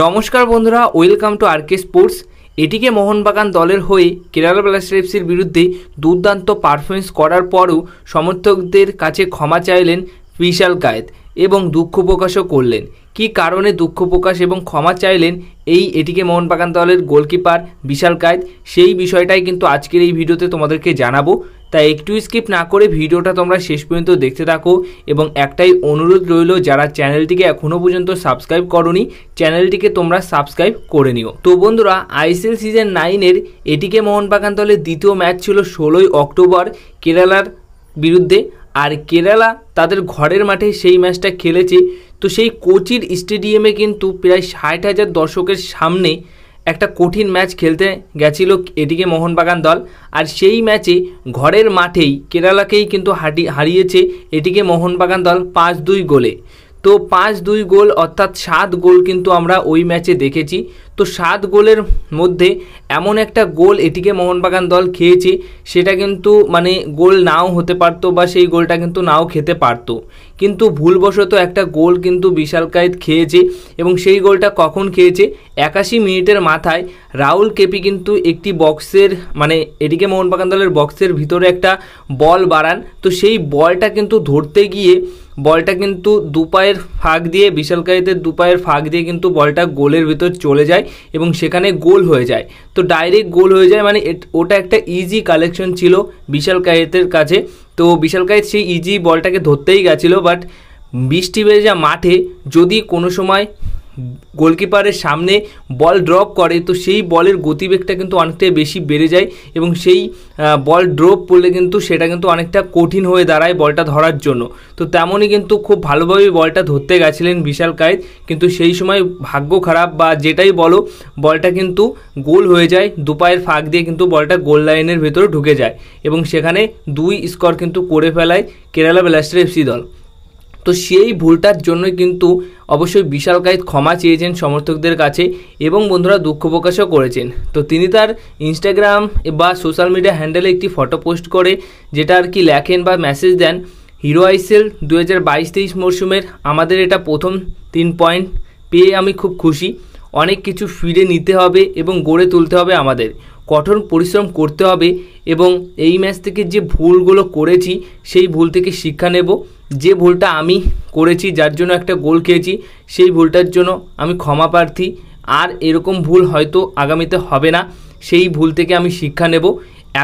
নমস্কার বন্ধুরা welcome to আরকে sports এটিকে মোহনবাগান দলের হয়ে কেরালা ব্লাস্টার এফসির বিরুদ্ধে দুর্দান্ত পারফরমেন্স করার পরও সমর্থকদের কাছে ক্ষমা চাইলেন বিশাল গায়েদ এবং দুঃখ প্রকাশও করলেন কি কারণে দুঃখ প্রকাশ এবং ক্ষমা চাইলেন এই এটিকে মোহনবাগান দলের গোলকিপার বিশাল কায়েদ সেই বিষয়টাই কিন্তু আজকের এই ভিডিওতে তোমাদেরকে জানাবো তাই একটু স্কিপ না করে ভিডিওটা তোমরা শেষ পর্যন্ত দেখতে থাকো এবং একটাই অনুরোধ রইল যারা চ্যানেলটিকে এখনও পর্যন্ত সাবস্ক্রাইব করনি চ্যানেলটিকে তোমরা সাবস্ক্রাইব করে নিও তো বন্ধুরা আইসিএল সিজন নাইনের এটিকে মোহনবাগান দলের দ্বিতীয় ম্যাচ ছিল ষোলোই অক্টোবর কেরালার বিরুদ্ধে আর কেরালা তাদের ঘরের মাঠে সেই ম্যাচটা খেলেছে তো সেই কোচির স্টেডিয়ামে কিন্তু প্রায় ষাট হাজার দর্শকের সামনে একটা কঠিন ম্যাচ খেলতে গেছিল এদিকে মোহনবাগান দল আর সেই ম্যাচে ঘরের মাঠেই কেরালাকেই কিন্তু হারিয়েছে এটিকে মোহনবাগান দল পাঁচ দুই গোলে তো পাঁচ দুই গোল অর্থাৎ সাত গোল কিন্তু আমরা ওই ম্যাচে দেখেছি তো সাত গোলের মধ্যে এমন একটা গোল এটিকে মোহনবাগান দল খেয়েছে সেটা কিন্তু মানে গোল নাও হতে পারতো বা সেই গোলটা কিন্তু নাও খেতে পারতো কিন্তু ভুলবশত একটা গোল কিন্তু বিশাল কায়েদ খেয়েছে এবং সেই গোলটা কখন খেয়েছে একাশি মিনিটের মাথায় রাউল কেপি কিন্তু একটি বক্সের মানে এটিকে মোহনবাগান দলের বক্সের ভিতরে একটা বল বাড়ান তো সেই বলটা কিন্তু ধরতে গিয়ে বলটা কিন্তু দুপায়ের ফাঁক দিয়ে বিশালকারীদের দুপায়ের ফাঁক দিয়ে কিন্তু বলটা গোলের ভিতর চলে যায় এবং সেখানে গোল হয়ে যায় তো ডাইরেক্ট গোল হয়ে যায় মানে ওটা একটা ইজি কালেকশন ছিল বিশালকারীদের কাছে তো বিশালকারী সেই ইজি বলটাকে ধরতেই গেছিলো বাট বৃষ্টি বেড়ে যা মাঠে যদি কোনো সময় গোলকিপারের সামনে বল ড্রপ করে তো সেই বলের গতিবেগটা কিন্তু অনেকটাই বেশি বেড়ে যায় এবং সেই বল ড্রপ পড়লে কিন্তু সেটা কিন্তু অনেকটা কঠিন হয়ে দাঁড়ায় বলটা ধরার জন্য তো তেমনই কিন্তু খুব ভালোভাবে বলটা ধরতে গেছিলেন বিশাল কায়েদ কিন্তু সেই সময় ভাগ্য খারাপ বা যেটাই বলো বলটা কিন্তু গোল হয়ে যায় দুপায়ের ফাঁক দিয়ে কিন্তু বলটা গোল লাইনের ভেতরে ঢুকে যায় এবং সেখানে দুই স্কোর কিন্তু করে ফেলায় কেরালা ব্লাস্টার এফসি দল তো সেই ভুলটার জন্য কিন্তু অবশ্যই বিশাল গায়ে ক্ষমা চেয়েছেন সমর্থকদের কাছে এবং বন্ধুরা দুঃখ প্রকাশও করেছেন তো তিনি তার ইনস্টাগ্রাম বা সোশ্যাল মিডিয়া হ্যান্ডেলে একটি ফটো পোস্ট করে যেটা আর কি লেখেন বা মেসেজ দেন হিরো আইসেল দু হাজার বাইশ তেইশ মরশুমের আমাদের এটা প্রথম তিন পয়েন্ট পেয়ে আমি খুব খুশি অনেক কিছু ফিরে নিতে হবে এবং গড়ে তুলতে হবে আমাদের কঠোর পরিশ্রম করতে হবে এবং এই ম্যাচ থেকে যে ভুলগুলো করেছি সেই ভুল থেকে শিক্ষা নেব যে ভুলটা আমি করেছি যার জন্য একটা গোল খেয়েছি সেই ভুলটার জন্য আমি ক্ষমা প্রার্থী আর এরকম ভুল হয়তো আগামীতে হবে না সেই ভুল থেকে আমি শিক্ষা নেব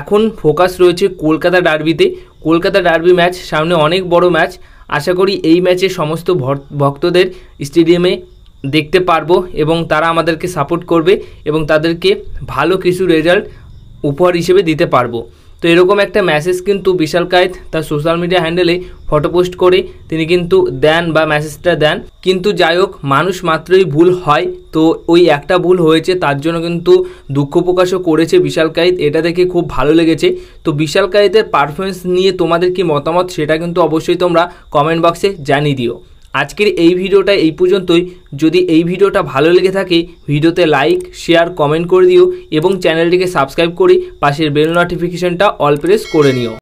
এখন ফোকাস রয়েছে কলকাতা ডার্বিতে কলকাতা ডার্বি ম্যাচ সামনে অনেক বড় ম্যাচ আশা করি এই ম্যাচে সমস্ত ভক্তদের স্টেডিয়ামে দেখতে পারবো এবং তারা আমাদেরকে সাপোর্ট করবে এবং তাদেরকে ভালো কিছু রেজাল্ট উপহার হিসেবে দিতে পারবো তো এরকম একটা মেসেজ কিন্তু বিশাল কায়েত তার সোশ্যাল মিডিয়া হ্যান্ডেলে ফটো পোস্ট করে তিনি কিন্তু দেন বা মেসেজটা দেন কিন্তু যাই হোক মানুষ মাত্রই ভুল হয় তো ওই একটা ভুল হয়েছে তার জন্য কিন্তু দুঃখ প্রকাশও করেছে বিশাল কায়েত এটা দেখে খুব ভালো লেগেছে তো বিশাল কায়েতের পারফরমেন্স নিয়ে তোমাদের কি মতামত সেটা কিন্তু অবশ্যই তোমরা কমেন্ট বক্সে জানিয়ে দিও আজকের এই ভিডিওটা এই পর্যন্তই যদি এই ভিডিওটা ভালো লেগে থাকে ভিডিওতে লাইক শেয়ার কমেন্ট করে দিও এবং চ্যানেলটিকে সাবস্ক্রাইব করে পাশের বেল নোটিফিকেশনটা অল প্রেস করে নিও